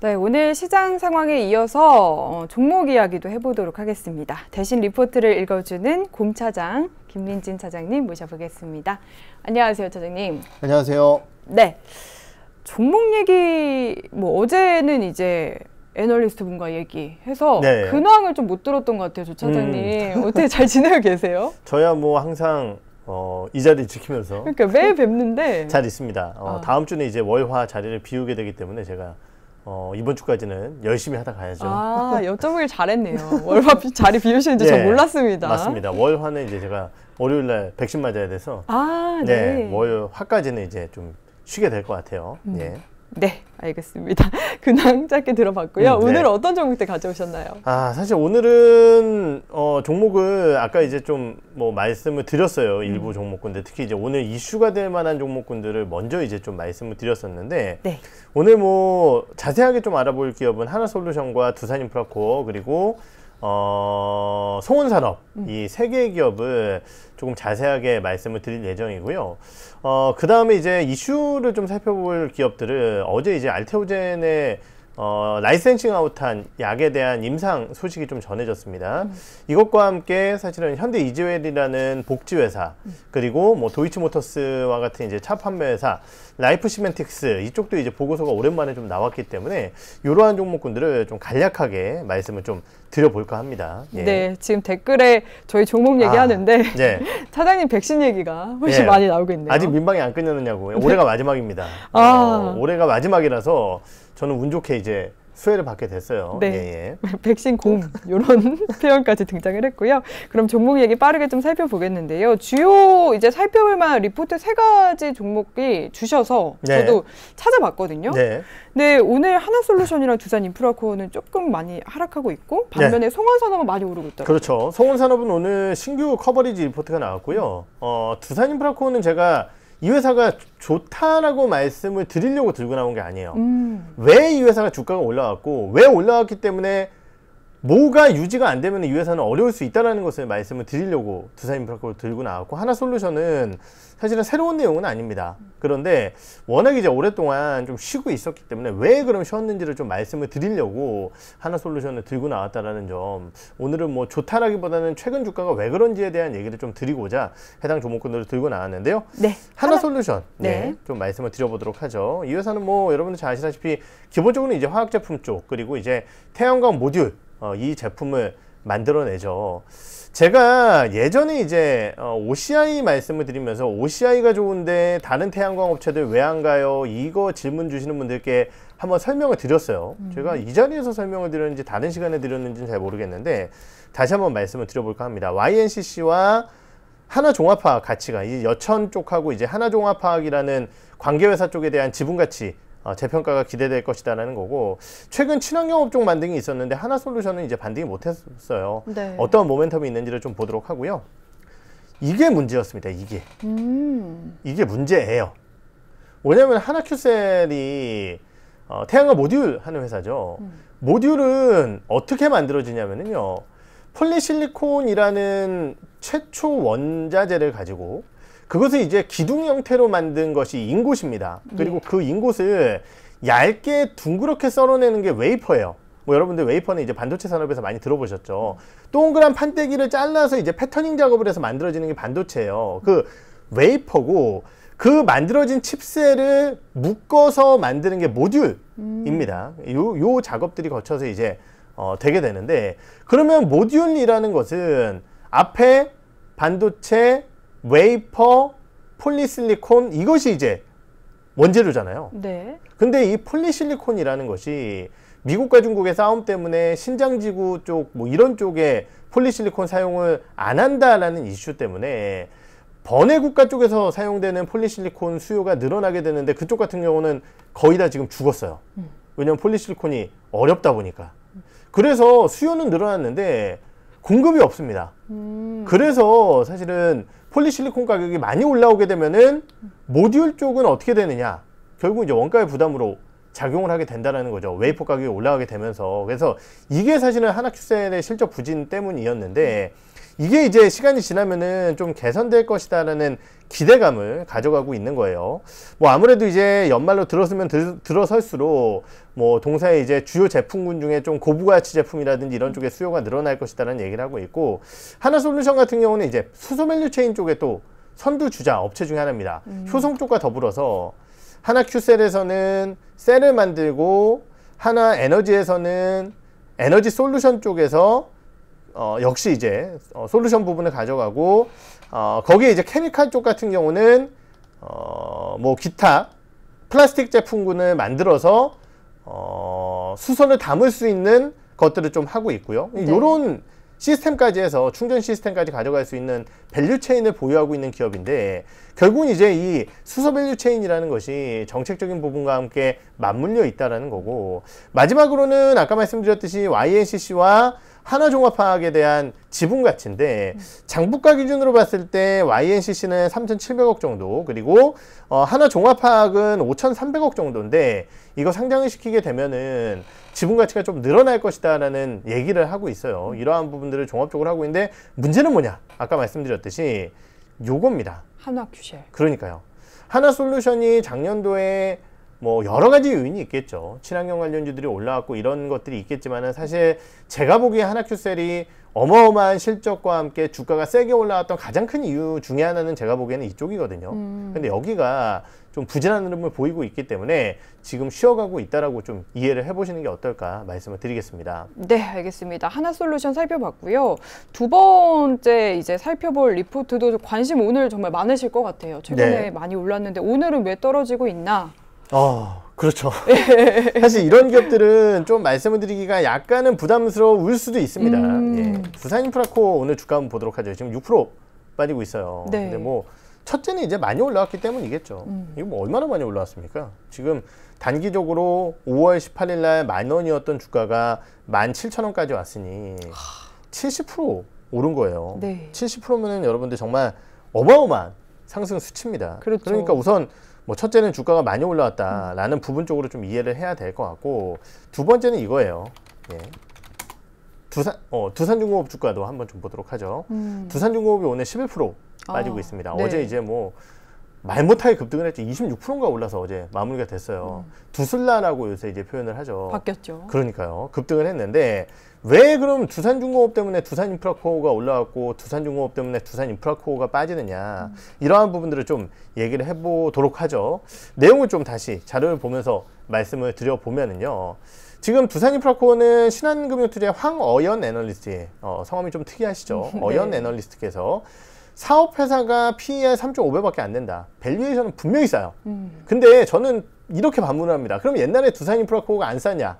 네, 오늘 시장 상황에 이어서 어, 종목 이야기도 해보도록 하겠습니다. 대신 리포트를 읽어주는 곰 차장 김민진 차장님 모셔보겠습니다. 안녕하세요, 차장님. 안녕하세요. 네, 종목 얘기 뭐 어제는 이제 애널리스트 분과 얘기해서 네. 근황을 좀 못 들었던 것 같아요, 조 음. 차장님. 음. 어떻게 잘 지내고 계세요? 저야 뭐 항상 어, 이 자리 지키면서 그러니까 매일 뵙는데 잘 있습니다. 어, 아. 다음 주는 이제 월화 자리를 비우게 되기 때문에 제가 어, 이번 주까지는 열심히 하다 가야죠. 아, 여쭤보길 잘했네요. 월화 비, 자리 비우시는지 네, 전 몰랐습니다. 맞습니다. 월화는 이제 제가 월요일 날 백신 맞아야 돼서 아, 네. 네. 월화까지는 이제 좀 쉬게 될 것 같아요. 음. 예. 네, 알겠습니다. 근황 짧게 들어봤고요. 음, 네. 오늘 어떤 종목때 가져오셨나요? 아, 사실 오늘은 어, 종목은 아까 이제 좀 뭐 말씀을 드렸어요. 음. 일부 음. 종목군들 특히 이제 오늘 이슈가 될 만한 종목군들을 먼저 이제 좀 말씀을 드렸었는데 네. 오늘 뭐 자세하게 좀 알아볼 기업은 하나솔루션과 두산인프라코어 그리고 어, 송은산업 음. 이세 개의 기업을 조금 자세하게 말씀을 드릴 예정이고요. 어, 그 다음에 이제 이슈를 좀 살펴볼 기업들은 어제 이제 알테오젠의 어, 라이센싱 아웃한 약에 대한 임상 소식이 좀 전해졌습니다. 음. 이것과 함께 사실은 현대 이지웰이라는 복지회사, 음. 그리고 뭐 도이치모터스와 같은 이제 차 판매회사, 라이프 시멘틱스, 이쪽도 이제 보고서가 오랜만에 좀 나왔기 때문에 이러한 종목군들을 좀 간략하게 말씀을 좀 드려볼까 합니다. 예. 네, 지금 댓글에 저희 종목 아, 얘기하는데 아, 네. 차장님 백신 얘기가 훨씬 네. 많이 나오고 있네요. 아직 민방이 안 끝났느냐고. 올해가 마지막입니다. 아. 어, 올해가 마지막이라서 저는 운 좋게 이제 수혜를 받게 됐어요. 네. 예, 예. 백신 공 이런 표현까지 등장을 했고요. 그럼 종목 얘기 빠르게 좀 살펴보겠는데요. 주요 이제 살펴볼 만한 리포트 세 가지 종목이 주셔서 네. 저도 찾아봤거든요. 네. 근 네, 오늘 하나솔루션이랑 두산인프라코어는 조금 많이 하락하고 있고 네. 반면에 네. 송원산업은 많이 오르고 있더라고요. 그렇죠. 송원산업은 오늘 신규 커버리지 리포트가 나왔고요. 어, 두산인프라코어는 제가 이 회사가 좋다라고 말씀을 드리려고 들고 나온 게 아니에요. 음. 왜이 회사가 주가가 올라왔고 왜 올라왔기 때문에 뭐가 유지가 안 되면 이 회사는 어려울 수 있다라는 것을 말씀을 드리려고 두사인프라코를 들고 나왔고 하나 솔루션은 사실은 새로운 내용은 아닙니다. 그런데 워낙 이제 오랫동안 좀 쉬고 있었기 때문에 왜 그럼 쉬었는지를 좀 말씀을 드리려고 하나 솔루션을 들고 나왔다라는 점 오늘은 뭐 좋다라기보다는 최근 주가가 왜 그런지에 대한 얘기를 좀 드리고자 해당 종목군들을 들고 나왔는데요. 네. 하나, 솔루션 네. 네. 좀 말씀을 드려보도록 하죠. 이 회사는 뭐 여러분들 잘 아시다시피 기본적으로 이제 화학 제품 쪽 그리고 이제 태양광 모듈 어, 이 제품을 만들어내죠. 제가 예전에 이제 어, OCI 말씀을 드리면서 OCI가 좋은데 다른 태양광 업체들 왜 안 가요? 이거 질문 주시는 분들께 한번 설명을 드렸어요. 음. 제가 이 자리에서 설명을 드렸는지 다른 시간에 드렸는지는 잘 모르겠는데 다시 한번 말씀을 드려볼까 합니다. YNCC와 하나종합화학 가치가 이 여천 쪽하고 이제 하나종합화학이라는 관계회사 쪽에 대한 지분 가치 어, 재평가가 기대될 것이다라는 거고 최근 친환경 업종 반등이 있었는데 하나솔루션은 이제 반등이 못했어요. 네. 어떤 모멘텀이 있는지를 좀 보도록 하고요. 이게 문제였습니다. 이게 음. 이게 문제예요. 왜냐하면 하나큐셀이 어, 태양광 모듈 하는 회사죠. 음. 모듈은 어떻게 만들어지냐면요. 폴리실리콘이라는 최초 원자재를 가지고 그것을 이제 기둥 형태로 만든 것이 인곳입니다. 그리고 예. 그 인곳을 얇게 둥그렇게 썰어내는 게 웨이퍼예요. 뭐 여러분들 웨이퍼는 이제 반도체 산업에서 많이 들어보셨죠. 동그란 판때기를 잘라서 이제 패터닝 작업을 해서 만들어지는 게 반도체예요. 그 웨이퍼고 그 만들어진 칩셀을 묶어서 만드는 게 모듈입니다. 음. 요, 요 작업들이 거쳐서 이제 어, 되게 되는데 그러면 모듈이라는 것은 앞에 반도체 웨이퍼, 폴리실리콘 이것이 이제 원재료잖아요. 네. 근데 이 폴리실리콘이라는 것이 미국과 중국의 싸움 때문에 신장지구 쪽 뭐 이런 쪽에 폴리실리콘 사용을 안 한다라는 이슈 때문에 번외 국가 쪽에서 사용되는 폴리실리콘 수요가 늘어나게 되는데 그쪽 같은 경우는 거의 다 지금 죽었어요. 음. 왜냐면 폴리실리콘이 어렵다 보니까. 그래서 수요는 늘어났는데 공급이 없습니다. 음. 그래서 사실은 폴리실리콘 가격이 많이 올라오게 되면은 모듈 쪽은 어떻게 되느냐? 결국 이제 원가의 부담으로 작용을 하게 된다라는 거죠. 웨이퍼 가격이 올라가게 되면서. 그래서 이게 사실은 하나큐센의 실적 부진 때문이었는데 음. 이게 이제 시간이 지나면은 좀 개선될 것이다라는 기대감을 가져가고 있는 거예요. 뭐 아무래도 이제 연말로 들었으면 들, 들어설수록 뭐 동사의 이제 주요 제품군 중에 좀 고부가치 제품이라든지 이런 쪽에 수요가 늘어날 것이다라는 얘기를 하고 있고 하나솔루션 같은 경우는 이제 수소 밸류체인 쪽에 또 선두 주자 업체 중에 하나입니다. 음. 효성 쪽과 더불어서 하나 큐셀에서는 셀을 만들고 하나 에너지에서는 에너지 솔루션 쪽에서 어, 역시 이제 어, 솔루션 부분을 가져가고 어, 거기에 이제 케미칼 쪽 같은 경우는 어, 뭐 기타 플라스틱 제품군을 만들어서 어, 수선을 담을 수 있는 것들을 좀 하고 있고요. 네. 이런 시스템까지 해서 충전 시스템까지 가져갈 수 있는 밸류 체인을 보유하고 있는 기업인데 결국은 이제 이 수소 밸류 체인이라는 것이 정책적인 부분과 함께 맞물려 있다라 거고 마지막으로는 아까 말씀드렸듯이 YNCC와 하나 종합화학에 대한 지분 가치인데 장부가 기준으로 봤을 때 YNCC는 3,700억 정도 그리고 어, 하나 종합화학은 5,300억 정도인데 이거 상장을 시키게 되면은 지분 가치가 좀 늘어날 것이다라는 얘기를 하고 있어요. 이러한 부분들을 종합적으로 하고 있는데 문제는 뭐냐? 아까 말씀드렸듯이 요겁니다. 하나 규제. 그러니까요. 하나 솔루션이 작년도에 뭐 여러 가지 요인이 있겠죠. 친환경 관련주들이 올라왔고 이런 것들이 있겠지만은 사실 제가 보기에 하나큐셀이 어마어마한 실적과 함께 주가가 세게 올라왔던 가장 큰 이유 중에 하나는 제가 보기에는 이쪽이거든요. 음. 근데 여기가 좀 부진한 흐름을 보이고 있기 때문에 지금 쉬어가고 있다라고 좀 이해를 해보시는 게 어떨까 말씀을 드리겠습니다. 네, 알겠습니다. 하나솔루션 살펴봤고요. 두 번째 이제 살펴볼 리포트도 관심 오늘 정말 많으실 것 같아요. 최근에 네. 많이 올랐는데 오늘은 왜 떨어지고 있나? 아 그렇죠. 사실 이런 기업들은 좀 말씀을 드리기가 약간은 부담스러울 수도 있습니다. 음. 예. 부산 인프라코 오늘 주가 한번 보도록 하죠. 지금 6% 빠지고 있어요. 네. 근데 뭐 첫째는 이제 많이 올라왔기 때문이겠죠. 음. 이거 뭐 얼마나 많이 올라왔습니까? 지금 단기적으로 5월 18일 날만 원이었던 주가가 만 7천 원까지 왔으니 하... 70% 오른 거예요. 네. 7 0면 여러분들 정말 어마어마한 상승 수치입니다. 그렇죠. 그러니까 우선 뭐 첫째는 주가가 많이 올라왔다라는 음. 부분 쪽으로 좀 이해를 해야 될 것 같고 두 번째는 이거예요. 예. 두산 어 두산중공업 주가도 한번 좀 보도록 하죠. 음. 두산중공업이 오늘 11% 빠지고 아, 있습니다. 네. 어제 이제 뭐 말 못하게 급등을 했죠. 26%가 올라서 어제 마무리가 됐어요. 음. 두슬라라고 요새 이제 표현을 하죠. 바뀌었죠. 그러니까요. 급등을 했는데 왜 그럼 두산중공업 때문에 두산인프라코어가 올라왔고 두산중공업 때문에 두산인프라코어가 빠지느냐 이러한 부분들을 좀 얘기를 해보도록 하죠. 내용을 좀 다시 자료를 보면서 말씀을 드려보면은요. 지금 두산인프라코어는 신한금융투자의 황어연 애널리스트 어, 성함이 좀 특이하시죠. 네. 어연 애널리스트께서 사업회사가 PER 3.5배밖에 안 된다. 밸류에이션은 분명히 싸요. 음. 근데 저는 이렇게 반문을 합니다. 그럼 옛날에 두산인프라코어가 안 싸냐?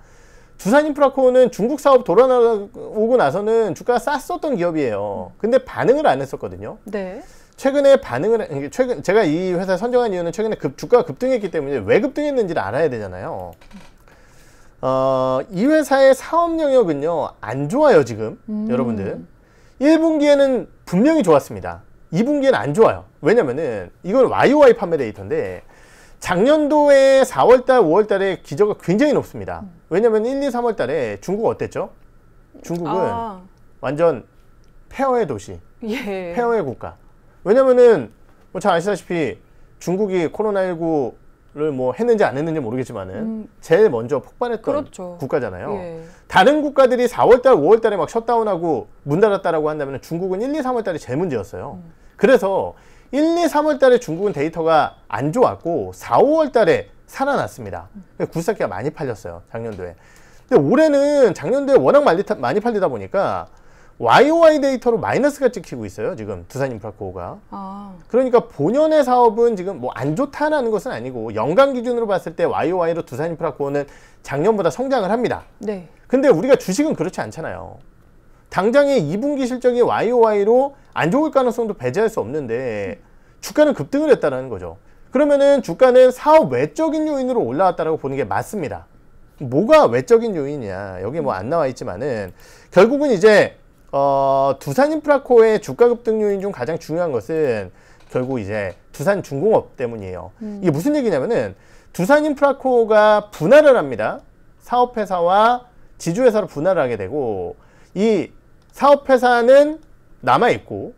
두산인프라코는 중국 사업 돌아오고 나서는 주가가 쌌었던 기업이에요. 근데 반응을 안 했었거든요. 네. 최근에 반응을 최근 제가 이 회사 선정한 이유는 최근에 급, 주가가 급등했기 때문에 왜 급등했는지를 알아야 되잖아요. 어, 이 회사의 사업 영역은요 안 좋아요 지금 음. 여러분들 1분기에는 분명히 좋았습니다. 2분기에는 안 좋아요. 왜냐면은 이건 YOY 판매 데이터인데 작년도에 4월달, 5월달에 기저가 굉장히 높습니다. 음. 왜냐면 1, 2, 3월 달에 중국 어땠죠? 중국은 아. 완전 폐허의 도시. 예. 폐허의 국가. 왜냐면은 뭐잘 아시다시피 중국이 코로나19를 뭐 했는지 안 했는지 모르겠지만은 음. 제일 먼저 폭발했던 그렇죠. 국가잖아요. 예. 다른 국가들이 4월 달, 5월 달에 막 셧다운하고 문 닫았다라고 한다면 중국은 1, 2, 3월 달이 제일 문제였어요. 음. 그래서 1, 2, 3월 달에 중국은 데이터가 안 좋았고 4, 5월 달에 살아났습니다. 굴삭기가 많이 팔렸어요. 작년도에. 근데 올해는 작년도에 워낙 많이, 팔리다 보니까 YOY 데이터로 마이너스가 찍히고 있어요. 지금 두산 임프라코어가 아. 그러니까 본연의 사업은 지금 뭐 안 좋다라는 것은 아니고 연간 기준으로 봤을 때 YOY로 두산 임프라코어는 작년보다 성장을 합니다. 네. 근데 우리가 주식은 그렇지 않잖아요. 당장의 2분기 실적이 YOY로 안 좋을 가능성도 배제할 수 없는데 주가는 급등을 했다는 거죠. 그러면은 주가는 사업 외적인 요인으로 올라왔다라고 보는 게 맞습니다. 뭐가 외적인 요인이냐? 여기 뭐 안 나와 있지만은 결국은 이제 어, 두산인프라코의 주가 급등 요인 중 가장 중요한 것은 결국 이제 두산 중공업 때문이에요. 음. 이게 무슨 얘기냐면은 두산인프라코가 분할을 합니다. 사업회사와 지주회사로 분할을 하게 되고 이 사업회사는 남아 있고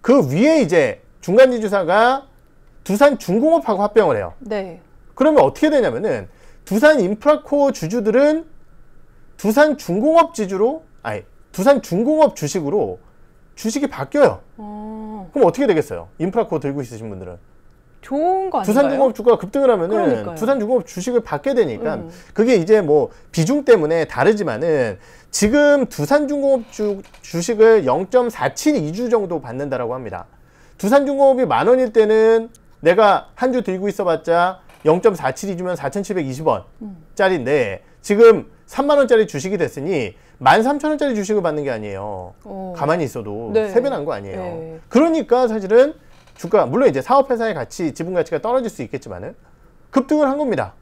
그 위에 이제 중간 지주사가 두산 중공업하고 합병을 해요. 네. 그러면 어떻게 되냐면은 두산 인프라코어 주주들은 두산 중공업 지주로 아니 두산 중공업 주식으로 주식이 바뀌어요. 어... 그럼 어떻게 되겠어요? 인프라코어 들고 있으신 분들은 좋은 거 두산 중공업 주가 급등을 하면은 그러니까요. 두산 중공업 주식을 받게 되니까 음. 그게 이제 뭐 비중 때문에 다르지만은 지금 두산 중공업 주, 주식을 0.472주 정도 받는다라고 합니다. 두산 중공업이 만 원일 때는 내가 한 주 들고 있어봤자 0 4 7이주면 4,720원짜리인데 지금 3만 원짜리 주식이 됐으니 13,000원짜리 주식을 받는 게 아니에요. 오. 어. 가만히 있어도 네. 세배 난거 아니에요. 네. 그러니까 사실은 주가 물론 이제 사업 회사의 가치 지분 가치가 떨어질 수 있겠지만은 급등을 한 겁니다.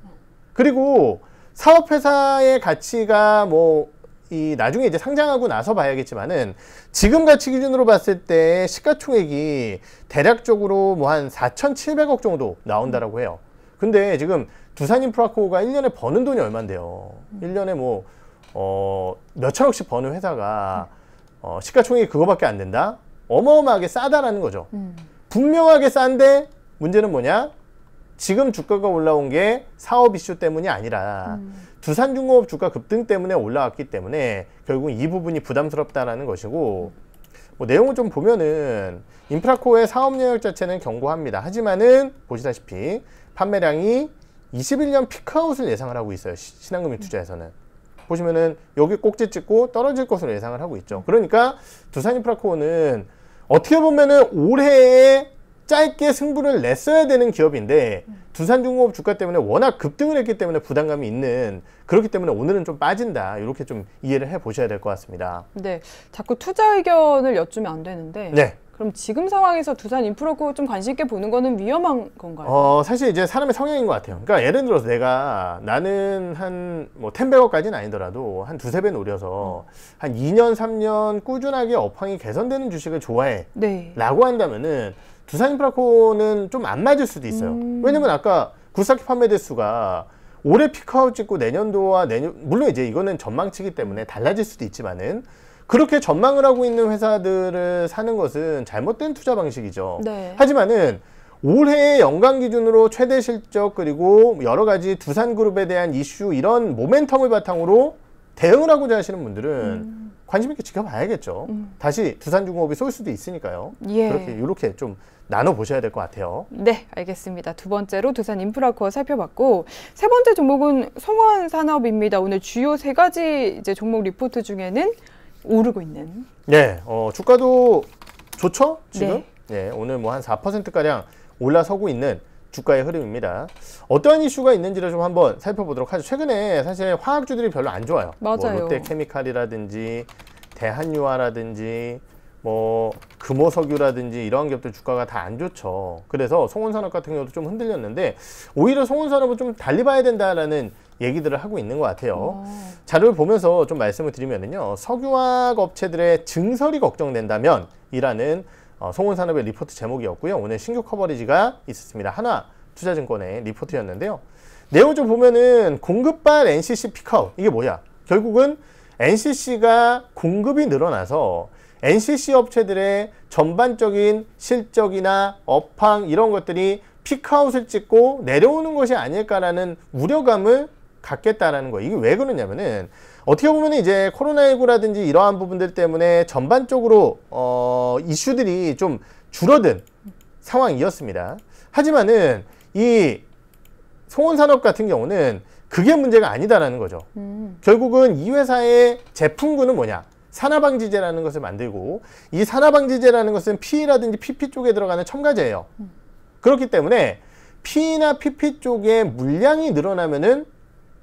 그리고 사업 회사의 가치가 뭐이 나중에 이제 상장하고 나서 봐야겠지만은 지금 가치 기준으로 봤을 때 시가총액이 대략적으로 뭐 한 4,700억 정도 나온다라고 해요. 근데 지금 두산인프라코가 1년에 버는 돈이 얼만데요. 1년에 뭐 어, 몇천억씩 버는 회사가 어, 시가총액이 그거밖에 안 된다? 어마어마하게 싸다라는 거죠. 음. 분명하게 싼데 문제는 뭐냐? 지금 주가가 올라온 게 사업 이슈 때문이 아니라 음. 두산중공업 주가 급등 때문에 올라왔기 때문에 결국 이 부분이 부담스럽다라는 것이고 뭐 내용을 좀 보면은 인프라코의 사업 영역 자체는 견고합니다. 하지만은 보시다시피 판매량이 21년 피크아웃을 예상을 하고 있어요. 신한금융 음. 투자에서는. 보시면은 여기 꼭지 찍고 떨어질 것으로 예상을 하고 있죠. 그러니까 두산 인프라코어는 어떻게 보면은 올해에 짧게 승부를 냈어야 되는 기업인데 두산중공업 주가 때문에 워낙 급등을 했기 때문에 부담감이 있는 그렇기 때문에 오늘은 좀 빠진다 이렇게 좀 이해를 해 보셔야 될 것 같습니다. 네, 자꾸 투자 의견을 여쭈면 안 되는데 네. 그럼 지금 상황에서 두산 인프로코좀 관심 있게 보는 거는 위험한 건가요? 어, 사실 이제 사람의 성향인 것 같아요. 그러니까 예를 들어서 내가 나는 한뭐 1백배억까지는 아니더라도 한 두세 배 노려서 음. 한 2년, 3년 꾸준하게 업황이 개선되는 주식을 좋아해. 네. 라고 한다면은 두산 인프라코는 좀 안 맞을 수도 있어요. 음. 왜냐면 아까 굴사키 판매 대수가 올해 피크아웃 찍고 내년도와 내년 물론 이제 이거는 전망치기 때문에 달라질 수도 있지만은 그렇게 전망을 하고 있는 회사들을 사는 것은 잘못된 투자 방식이죠. 네. 하지만은 올해 연간 기준으로 최대 실적 그리고 여러 가지 두산그룹에 대한 이슈 이런 모멘텀을 바탕으로 대응하고자 을 하시는 분들은 음. 관심 있게 지켜봐야겠죠. 음. 다시 두산중공업이 쏠 수도 있으니까요. 예. 그렇게 이렇게 좀 나눠 보셔야 될 것 같아요. 네, 알겠습니다. 두 번째로 두산 인프라코어 살펴봤고 세 번째 종목은 송원 산업입니다. 오늘 주요 세 가지 이제 종목 리포트 중에는 오르고 있는. 예, 어, 주가도 좋죠 지금. 네. 예, 오늘 뭐 한4% 가량 올라서고 있는 주가의 흐름입니다. 어떠한 이슈가 있는지를 좀 한번 살펴보도록 하죠. 최근에 사실 화학주들이 별로 안 좋아요. 뭐 맞아요. 뭐 롯데케미칼이라든지 대한유화라든지 뭐 금호석유라든지 이러 기업들 주가가 다 안 좋죠. 그래서 송원산업 같은 경우도 좀 흔들렸는데 오히려 송원산업은 좀 달리 봐야 된다라는 얘기들을 하고 있는 것 같아요. 음. 자료를 보면서 좀 말씀을 드리면요. 석유화학 업체들의 증설이 걱정된다면 이라는 어, 송은산업의 리포트 제목이었고요. 오늘 신규 커버리지가 있었습니다. 하나 투자증권의 리포트였는데요. 내용 좀 보면은 공급발 NCC 피아웃 이게 뭐야? 결국은 NCC가 공급이 늘어나서 NCC 업체들의 전반적인 실적이나 업황 이런 것들이 피크아웃을 찍고 내려오는 것이 아닐까라는 우려감을 갖겠다라는 거예요. 이게 왜 그러냐면은 어떻게 보면 이제 코로나19라든지 이러한 부분들 때문에 전반적으로 어, 이슈들이 좀 줄어든 상황이었습니다. 하지만은 이 송원산업 같은 경우는 그게 문제가 아니다라는 거죠. 음. 결국은 이 회사의 제품군은 뭐냐? 산화방지제라는 것을 만들고 이 산화방지제라는 것은 PE라든지 PP 쪽에 들어가는 첨가제예요. 음. 그렇기 때문에 P나 PP 쪽에 물량이 늘어나면은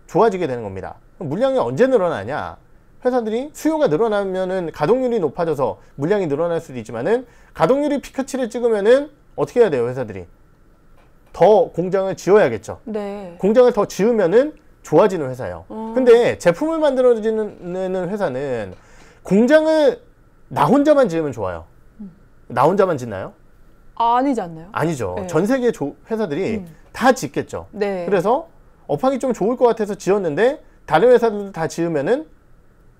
좋아지게 되는 겁니다. 물량이 언제 늘어나냐? 회사들이 수요가 늘어나면은 가동률이 높아져서 물량이 늘어날 수도 있지만은 가동률이 피크치를 찍으면은 어떻게 해야 돼요, 회사들이? 더 공장을 지어야겠죠. 네. 공장을 더 지으면은 좋아지는 회사예요. 어. 근데 제품을 만들어지는 회사는 공장을 나 혼자만 지으면 좋아요. 음. 나 혼자만 짓나요? 아, 아니지 않나요? 아니죠. 네. 전 세계 조, 회사들이 음. 다 짓겠죠. 네. 그래서 업황이 좀 좋을 것 같아서 지었는데 다른 회사들도 다 지으면은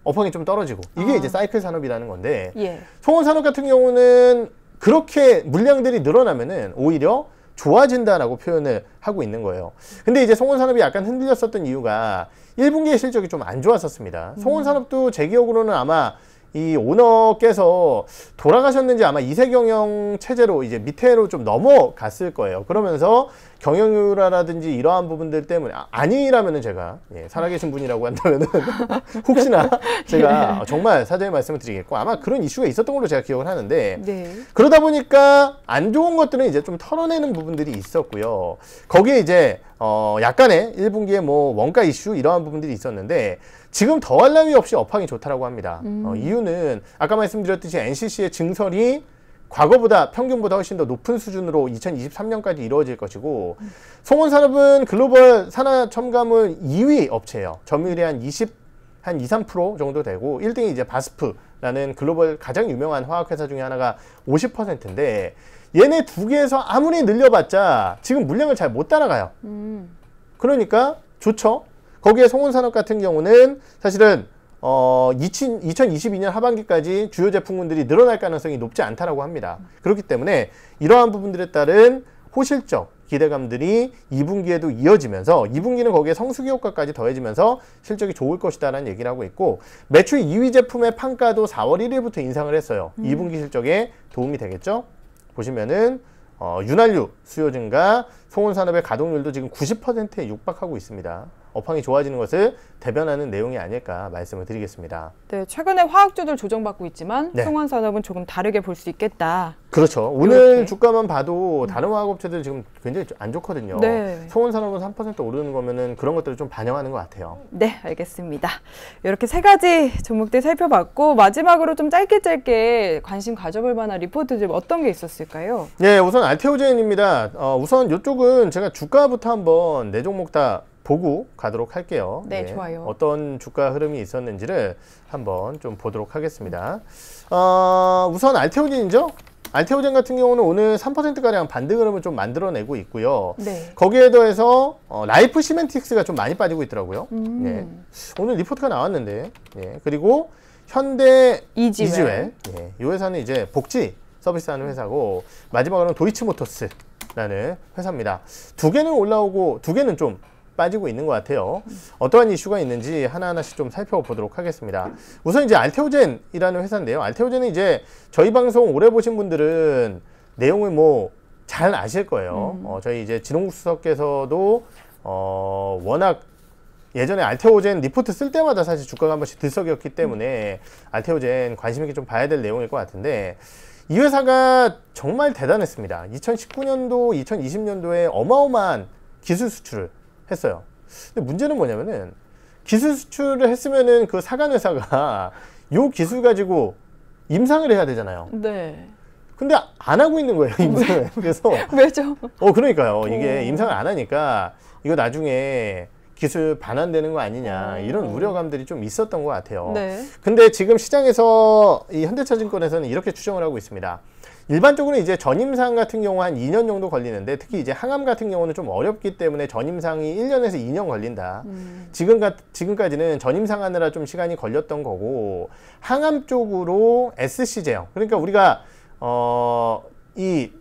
업황이 좀 떨어지고 이게 아. 이제 사이클 산업이라는 건데 예. 송원 산업 같은 경우는 그렇게 물량들이 늘어나면은 오히려 좋아진다라고 표현을 하고 있는 거예요. 근데 이제 송원산업이 약간 흔들렸었던 이유가 1분기의 실적이 좀 안 좋았었습니다. 음. 송원산업도 제 기억으로는 아마 이 오너께서 돌아가셨는지 아마 이세 경영 체제로 이제 밑에로 좀 넘어갔을 거예요. 그러면서 경영유라라든지 이러한 부분들 때문에 아, 니라면은 제가 예, 살아계신 분이라고 한다면은 혹시나 제가 예. 정말 사죄의 말씀을 드리겠고 아마 그런 이슈가 있었던 걸로 제가 기억을 하는데 네. 그러다 보니까 안 좋은 것들은 이제 좀 털어내는 부분들이 있었고요. 거기에 이제 어 약간의 1분기에 뭐 원가 이슈 이러한 부분들이 있었는데 지금 더할 나위 없이 업황이 좋다라고 합니다. 어, 음. 어, 이유는 아까 말씀드렸듯이 NCC의 증설이 과거보다 평균보다 훨씬 더 높은 수준으로 2023년까지 이루어질 것이고 음. 송원산업은 글로벌 산화 첨가물 2위 업체예요. 점유율이 한 20, 한 2, 3% 정도 되고 1등이 이제 바스프라는 글로벌 가장 유명한 화학회사 중에 하나가 50%인데 얘네 두 개에서 아무리 늘려봤자 지금 물량을 잘 못 따라가요. 음. 그러니까 좋죠. 거기에 송운산업 같은 경우는 사실은 어, 20, 2022년 하반기까지 주요 제품군들이 늘어날 가능성이 높지 않다라고 합니다. 그렇기 때문에 이러한 부분들에 따른 호실적 기대감들이 2분기에도 이어지면서 2분기는 거기에 성수기 효과까지 더해지면서 실적이 좋을 것이다라는 얘기를 하고 있고 매출 2위 제품의 판가도 4월 1일부터 인상을 했어요. 음. 2분기 실적에 도움이 되겠죠? 보시면은 어, 윤활유 수요 증가, 송원산업의 가동률도 지금 90%에 육박하고 있습니다. 업황이 좋아지는 것을 대변하는 내용이 아닐까 말씀을 드리겠습니다. 네, 최근에 화학주들 조정받고 있지만 네. 송환산업은 조금 다르게 볼 수 있겠다. 그렇죠. 오늘 이렇게. 주가만 봐도 다른 화학업체들 지금 굉장히 안 좋거든요. 네. 송원산업은 3% 오르는 거면은 그런 것들을 좀 반영하는 것 같아요. 네, 알겠습니다. 이렇게 세 가지 종목들 살펴봤고 마지막으로 좀 짧게 짧게 관심 가져볼 만한 리포트들 어떤 게 있었을까요? 네, 우선 알테오젠입니다. 어, 우선 이쪽은 제가 주가부터 한번 네 종목 다 보고 가도록 할게요. 네, 네, 좋아요. 어떤 주가 흐름이 있었는지를 한번 좀 보도록 하겠습니다. 어, 우선 알테오젠이죠? 알테오젠 같은 경우는 오늘 3%가량 반등 흐름을 좀 만들어내고 있고요. 네. 거기에 더해서 어, 라이프 시멘틱스가 좀 많이 빠지고 있더라고요. 음. 네. 오늘 리포트가 나왔는데 네. 그리고 현대 이지웰, 이지웰. 네. 이 회사는 이제 복지 서비스하는 회사고 마지막으로는 도이치모터스라는 회사입니다. 두 개는 올라오고 두 개는 좀 빠지고 있는 것 같아요. 어떠한 이슈가 있는지 하나하나씩 좀 살펴보도록 하겠습니다. 우선 이제 알테오젠이라는 회사인데요. 알테오젠은 이제 저희 방송 오래 보신 분들은 내용을 뭐 잘 아실 거예요. 음. 어, 저희 이제 진홍국 수석께서도 어, 워낙 예전에 알테오젠 리포트 쓸 때마다 사실 주가가 한 번씩 들썩였기 때문에 알테오젠 관심 있게 좀 봐야 될 내용일 것 같은데 이 회사가 정말 대단했습니다. 2019년도, 2020년도에 어마어마한 기술 수출을 했어요. 근데 문제는 뭐냐면은 기술 수출을 했으면은 그 사간 회사가 요 기술 가지고 임상을 해야 되잖아요. 네. 근데 안 하고 있는 거예요 임상을. 그래서 왜죠? 어 그러니까요. 이게 임상을 안 하니까 이거 나중에 기술 반환되는 거 아니냐 이런 우려감들이 좀 있었던 것 같아요. 네. 근데 지금 시장에서 이 현대차증권에서는 이렇게 추정을 하고 있습니다. 일반적으로 이제 전임상 같은 경우 한 2년 정도 걸리는데 특히 이제 항암 같은 경우는 좀 어렵기 때문에 전임상이 1년에서 2년 걸린다. 음. 지금 가, 지금까지는 전임상 하느라 좀 시간이 걸렸던 거고 항암 쪽으로 SC 제형. 그러니까 우리가 어이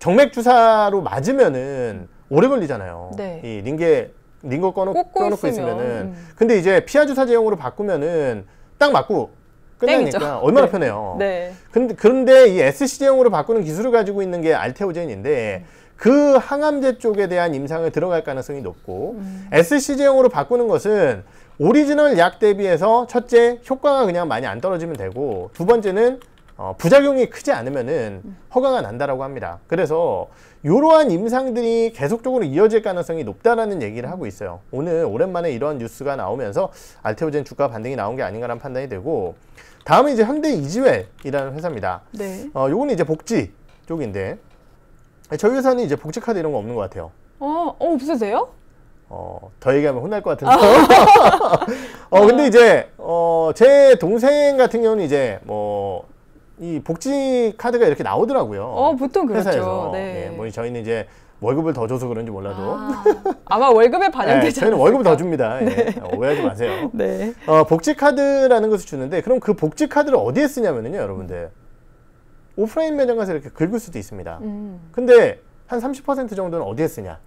정맥 주사로 맞으면은 오래 걸리잖아요. 네. 이 링게 링거 꺼놓, 고 있으면. 은 음. 근데 이제 피하 주사 제형으로 바꾸면은 딱 맞고 끝나니까 땡이죠. 얼마나 네. 편해요. 네. 근데 그런데 이 SCD형으로 바꾸는 기술을 가지고 있는 게 알테오젠인데 그 항암제 쪽에 대한 임상을 들어갈 가능성이 높고 음. SCG형으로 바꾸는 것은 오리지널 약 대비해서 첫째 효과가 그냥 많이 안 떨어지면 되고 두 번째는 어, 부작용이 크지 않으면은 허가가 난다라고 합니다. 그래서 이러한 임상들이 계속적으로 이어질 가능성이 높다라는 얘기를 하고 있어요. 오늘 오랜만에 이러한 뉴스가 나오면서 알테오젠 주가 반등이 나온 게 아닌가라는 판단이 되고 다음은 이제 현대 이지웰이라는 회사입니다. 네. 어, 요거는 이제 복지 쪽인데 저희 회사는 이제 복지 카드 이런 거 없는 것 같아요. 어, 어 없으세요? 어, 더 얘기하면 혼날 것 같아서. 어, 근데 아. 이제, 어, 제 동생 같은 경우는 이제, 뭐, 이 복지 카드가 이렇게 나오더라고요. 어, 보통 그렇죠. 회사에서. 네. 네. 뭐 저희는 이제 월급을 더 줘서 그런지 몰라도 아, 마 월급에 반영되죠. 네, 예, 저희는 월급을 더 줍니다. 예, 네. 예. 오해하지 마세요. 네. 어, 복지 카드라는 것을 주는데 그럼 그 복지 카드를 어디에 쓰냐면요, 여러분들 오프라인 매장 가서 이렇게 긁을 수도 있습니다. 음. 근데 한 30% 정도는 어디에 쓰냐?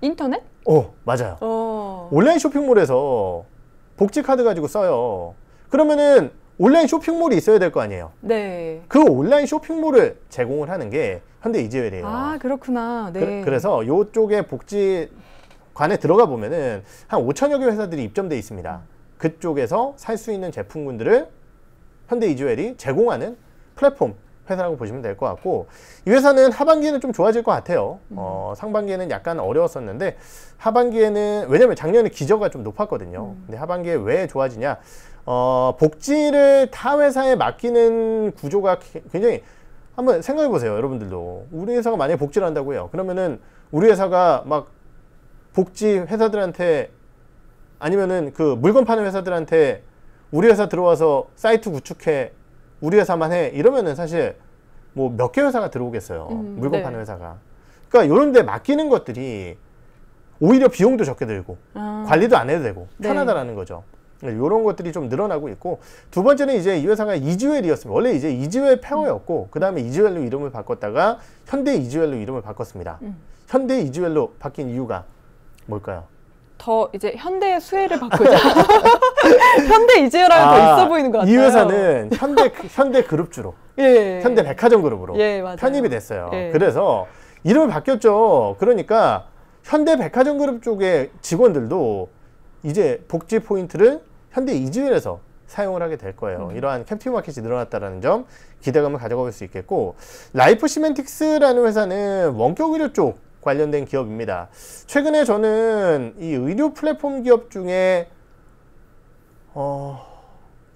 인터넷? 어, 맞아요. 어. 온라인 쇼핑몰에서 복지 카드 가지고 써요. 그러면은 온라인 쇼핑몰이 있어야 될 거 아니에요. 네. 그 온라인 쇼핑몰을 제공을 하는 게 현대이재웰이에요. 아 그렇구나. 네. 그, 래서 이쪽에 복지관에 들어가 보면은 한 5천여 개 회사들이 입점돼 있습니다. 그쪽에서 살 수 있는 제품군들을 현대이재웰이 제공하는 플랫폼 회사라고 보시면 될 것 같고 이 회사는 하반기에는 좀 좋아질 것 같아요. 음. 어, 상반기에는 약간 어려웠었는데 하반기에는 왜냐면 작년에 기저가 좀 높았거든요. 음. 근데 하반기에 왜 좋아지냐? 어, 복지를 타 회사에 맡기는 구조가 굉장히 한번 생각해 보세요 여러분들도 우리 회사가 만약에 복지를 한다고 해요 그러면은 우리 회사가 막 복지 회사들한테 아니면은 그 물건 파는 회사들한테 우리 회사 들어와서 사이트 구축해 우리 회사만 해 이러면은 사실 뭐 몇 개 회사가 들어오겠어요 음, 물건 네. 파는 회사가 그러니까 이런 데 맡기는 것들이 오히려 비용도 적게 들고 아. 관리도 안 해도 되고 네. 편하다라는 거죠 이런 네, 것들이 좀 늘어나고 있고 두 번째는 이제 이 회사가 이지웰이었습니다. 원래 이제 이지웰 페어였고 그 다음에 이지웰로 이름을 바꿨다가 현대 이지웰로 이름을 바꿨습니다. 음. 현대 이지웰로 바뀐 이유가 뭘까요? 더 이제 현대의 수혜를 바꾸자 현대 이지웰하면 아, 더 있어 보이는 것 같아요. 이 회사는 현대 현대 그룹주로 예. 예, 예. 현대 백화점 그룹으로 예, 편입이 됐어요. 예. 그래서 이름을 바뀌었죠. 그러니까 현대 백화점 그룹 쪽의 직원들도 이제 복지 포인트를 현대 이주일에서 사용을 하게 될 거예요. 음. 이러한 캠핑 마켓이 늘어났다는 점 기대감을 가져볼수 있겠고 라이프 시멘틱스라는 회사는 원격 의료 쪽 관련된 기업입니다. 최근에 저는 이 의료 플랫폼 기업 중에 어,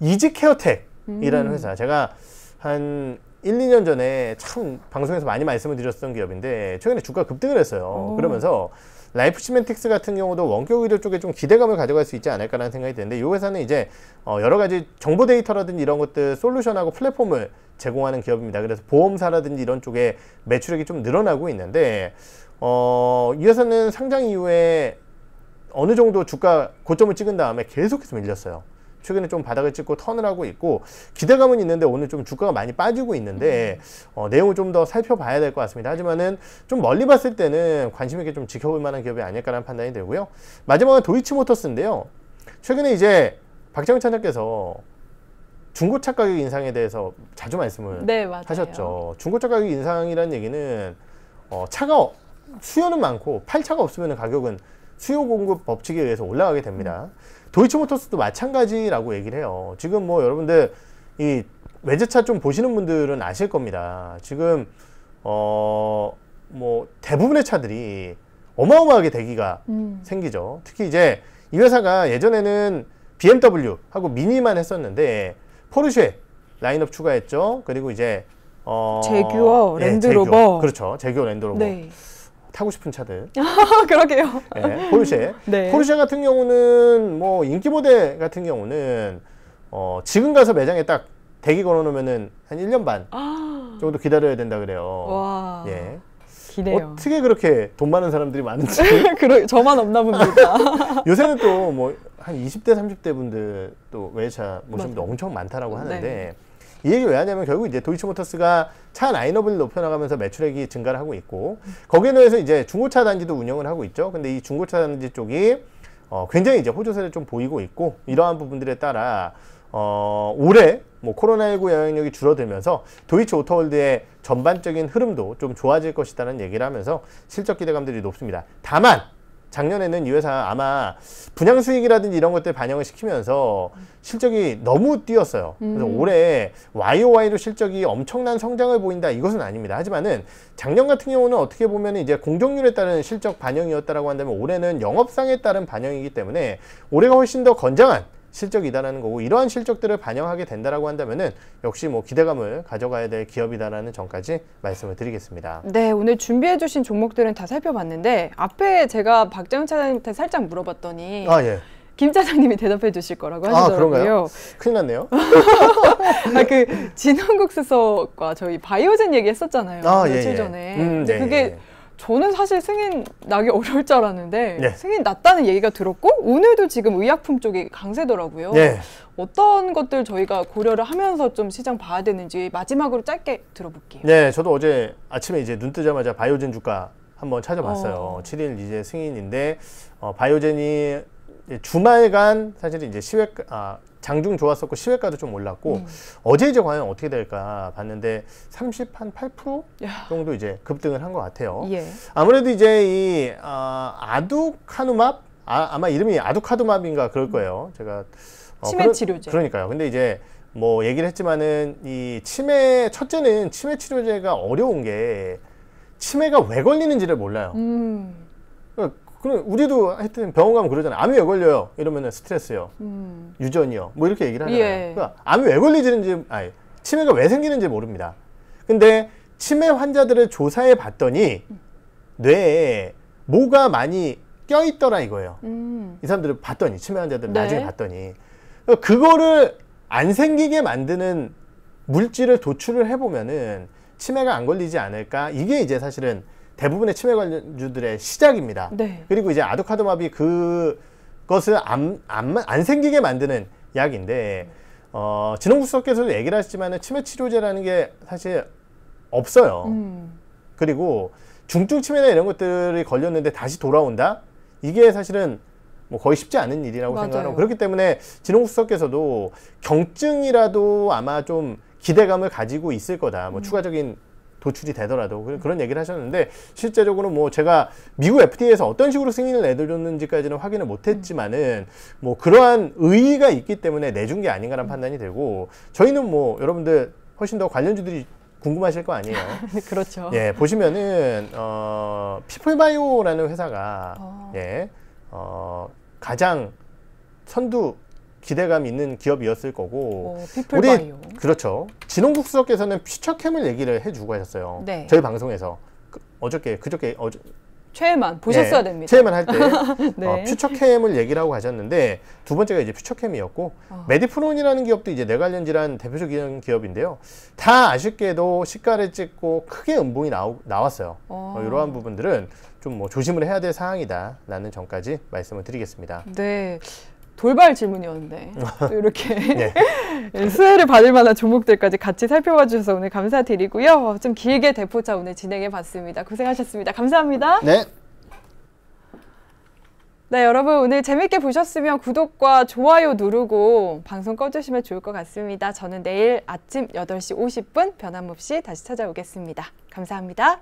이지 케어텍이라는 음. 회사 제가 한 1, 2년 전에 참 방송에서 많이 말씀을 드렸던 기업인데 최근에 주가 급등을 했어요. 오. 그러면서 라이프시멘틱스 같은 경우도 원격 의료 쪽에 좀 기대감을 가져갈 수 있지 않을까라는 생각이 드는데 이 회사는 이제 어 여러 가지 정보 데이터라든지 이런 것들 솔루션하고 플랫폼을 제공하는 기업입니다. 그래서 보험사라든지 이런 쪽에 매출액이 좀 늘어나고 있는데 어, 이 회사는 상장 이후에 어느 정도 주가 고점을 찍은 다음에 계속해서 밀렸어요. 최근에 좀 바닥을 찍고 턴을 하고 있고 기대감은 있는데 오늘 좀 주가가 많이 빠지고 있는데 어, 내용을 좀 더 살펴봐야 될 것 같습니다. 하지만은 좀 멀리 봤을 때는 관심 있게 좀 지켜볼 만한 기업이 아닐까라는 판단이 되고요 마지막은 도이치모터스인데요. 최근에 이제 박재영 차장께서 중고차 가격 인상에 대해서 자주 말씀을 네, 하셨죠. 중고차 가격 인상이라는 얘기는 어, 차가 수요는 많고 팔 차가 없으면 가격은 수요 공급 법칙에 의해서 올라가게 됩니다. 음. 도이치모터스도 마찬가지라고 얘기를 해요. 지금 뭐 여러분들 이 외제차 좀 보시는 분들은 아실 겁니다. 지금 어 뭐 대부분의 차들이 어마어마하게 대기가 음. 생기죠. 특히 이제 이 회사가 예전에는 BMW하고 미니만 했었는데 포르쉐 라인업 추가했죠. 그리고 이제 어 제규어 랜드로버 예, 제규어. 그렇죠. 제규어 랜드로버. 네. 타고 싶은 차들. 그러게요. 네, 포르쉐. 네. 포르쉐 같은 경우는 뭐 인기 모델 같은 경우는 어, 지금 가서 매장에 딱 대기 걸어놓으면은 한 1년 반 아. 정도 기다려야 된다 그래요. 와. 예. 기대요. 어떻게 그렇게 돈 많은 사람들이 많은지. 그러, 저만 없나 봅니다. 요새는 또 뭐한 20대 30대 분들 또 외차 모시는 뭐 분들 엄청 많다라고 네. 하는데 네. 이 얘기 왜 하냐면 결국 이제 도이치모터스가 차 라인업을 높여나가면서 매출액이 증가를 하고 있고 거기에 대해서 이제 중고차 단지도 운영을 하고 있죠. 근데 이 중고차 단지 쪽이 어, 굉장히 이제 호조세를 좀 보이고 있고 이러한 부분들에 따라 어, 올해 뭐 코로나19 영향력이 줄어들면서 도이치 오토월드의 전반적인 흐름도 좀 좋아질 것이라는 얘기를 하면서 실적 기대감들이 높습니다. 다만 작년에는 이 회사 아마 분양 수익이라든지 이런 것들 반영을 시키면서 실적이 너무 뛰었어요. 그래서 음. 올해 YOY로 실적이 엄청난 성장을 보인다 이것은 아닙니다. 하지만은 작년 같은 경우는 어떻게 보면 이제 공정률에 따른 실적 반영이었다라고 한다면 올해는 영업상에 따른 반영이기 때문에 올해가 훨씬 더 건장한 실적이다라는 거고 이러한 실적들을 반영하게 된다라고 한다면은 역시 뭐 기대감을 가져가야 될 기업이다라는 점까지 말씀을 드리겠습니다. 네, 오늘 준비해 주신 종목들은 다 살펴봤는데 앞에 제가 박정현 차장님한테 살짝 물어봤더니 아, 예. 김 차장님이 대답해 주실 거라고 아, 하시더라고요. 아, 큰일 났네요. 아, 그 진흥국수소과 저희 바이오젠 얘기했었잖아요. 아, 예, 며칠 예, 예. 전에. 음, 네, 그게 예. 예. 저는 사실 승인 나기 어려울 줄 알았는데 네. 승인 났다는 얘기가 들었고 오늘도 지금 의약품 쪽이 강세더라고요. 네. 어떤 것들 저희가 고려를 하면서 좀 시장 봐야 되는지 마지막으로 짧게 들어볼게요. 네, 저도 어제 아침에 이제 눈 뜨자마자 바이오젠 주가 한번 찾아봤어요. 어. 7일 이제 승인인데 어, 바이오젠이 주말간 사실 이제 시외 아, 장중 좋았었고 시외가도 좀 올랐고 음. 어제 이제 과연 어떻게 될까 봤는데 30한8% 정도 이제 급등을 한 것 같아요. 예. 아무래도 이제 이 아, 아두카누맙 아, 마 이름이 아두카누맙인가 그럴 음. 거예요. 제가 어, 치매 그러, 치료제 그러니까요. 근데 이제 뭐 얘기를 했지만은 이 치매 첫째는 치매 치료제가 어려운 게 치매가 왜 걸리는지를 몰라요. 음. 그럼 우리도 하여튼 병원 가면 그러잖아요. 암이 왜 걸려요? 이러면 스트레스요. 음. 유전이요. 뭐 이렇게 얘기를 하잖아요. 예. 그러니까 암이 왜 걸리는지, 지 아니, 치매가 왜 생기는지 모릅니다. 근데 치매 환자들을 조사해 봤더니 뇌에 뭐가 많이 껴있더라 이거예요. 음. 이 사람들을 봤더니, 치매 환자들을 네. 나중에 봤더니. 그러니까 그거를 안 생기게 만드는 물질을 도출을 해보면은 치매가 안 걸리지 않을까. 이게 이제 사실은 대부분의 치매 관련주들의 시작입니다. 네. 그리고 이제 아두카도마비 그것을 안, 안, 안 생기게 만드는 약인데 어, 진흥국수석께서도 얘기를 하시지만 치매 치료제라는 게 사실 없어요. 음. 그리고 중증 치매나 이런 것들이 걸렸는데 다시 돌아온다? 이게 사실은 뭐 거의 쉽지 않은 일이라고 생각하고 그렇기 때문에 진흥국수석께서도 경증이라도 아마 좀 기대감을 가지고 있을 거다. 뭐 음. 추가적인 도출이 되더라도 그런 얘기를 하셨는데 실제적으로 뭐 제가 미국 f t a 에서 어떤 식으로 승인을 내드렸는지까지는 확인을 못했지만은 뭐 그러한 의의가 있기 때문에 내준 게 아닌가라는 판단이 되고 저희는 뭐 여러분들 훨씬 더 관련주들이 궁금하실 거 아니에요. 그렇죠. 예, 보시면은 어 피플바이오라는 회사가 어. 예. 어 가장 선두 기대감 있는 기업이었을 거고 어, 우리 바이오. 그렇죠. 진홍국 수석께서는 퓨처캠을 얘기를 해주고 하셨어요. 네. 저희 방송에서 그, 어저께 그저께 어저 최애만 보셨어야 네, 됩니다. 최애만 할때 어, 네. 어, 퓨처캠을 얘기라고하셨는데두 번째가 이제 퓨처캠이었고 어. 아. 메디프론이라는 기업도 이제 내관련 질환 대표적인 기업인데요. 다 아쉽게도 시가를 찍고 크게 음봉이 나오, 나왔어요. 어. 어, 이러한 부분들은 좀 뭐 조심을 해야 될 사항이다라는 점까지 말씀을 드리겠습니다. 네. 돌발 질문이었는데 이렇게 네. 수혜를 받을 만한 종목들까지 같이 살펴봐 주셔서 오늘 감사드리고요. 좀 길게 대포차 오늘 진행해 봤습니다. 고생하셨습니다. 감사합니다. 네. 네, 여러분 오늘 재밌게 보셨으면 구독과 좋아요 누르고 방송 꺼주시면 좋을 것 같습니다. 저는 내일 아침 8시 50분 변함없이 다시 찾아오겠습니다. 감사합니다.